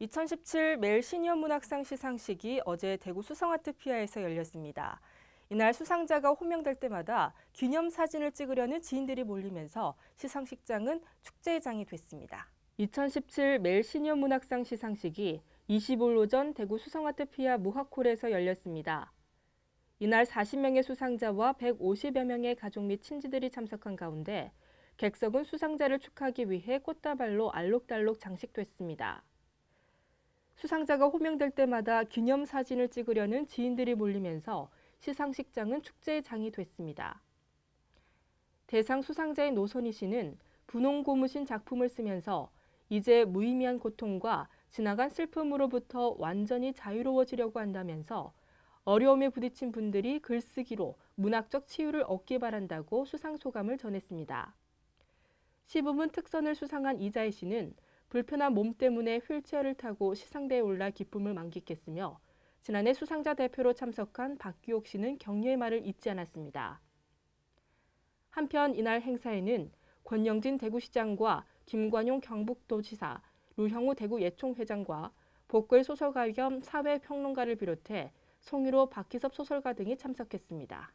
2017 매일 시니어 문학상 시상식이 어제 대구 수성아트피아에서 열렸습니다. 이날 수상자가 호명될 때마다 기념사진을 찍으려는 지인들이 몰리면서 시상식장은 축제의 장이 됐습니다. 2017 매일 시니어 문학상 시상식이 25일 오전 대구 수성아트피아 무화홀에서 열렸습니다. 이날 40명의 수상자와 150여 명의 가족 및 친지들이 참석한 가운데 객석은 수상자를 축하하기 위해 꽃다발로 알록달록 장식됐습니다. 수상자가 호명될 때마다 기념사진을 찍으려는 지인들이 몰리면서 시상식장은 축제의 장이 됐습니다. 대상 수상자인 노선희 씨는 분홍고무신 작품을 쓰면서 이제 무의미한 고통과 지나간 슬픔으로부터 완전히 자유로워지려고 한다면서 어려움에 부딪힌 분들이 글쓰기로 문학적 치유를 얻기 바란다고 수상 소감을 전했습니다. 시부문 특선을 수상한 이자희 씨는 불편한 몸 때문에 휠체어를 타고 시상대에 올라 기쁨을 만끽했으며 지난해 수상자 대표로 참석한 박기옥 씨는 격려의 말을 잊지 않았습니다. 한편 이날 행사에는 권영진 대구시장과 김관용 경북도지사, 루형우 대구예총회장과 복글 소설가 겸 사회평론가를 비롯해 송유로 박희섭 소설가 등이 참석했습니다.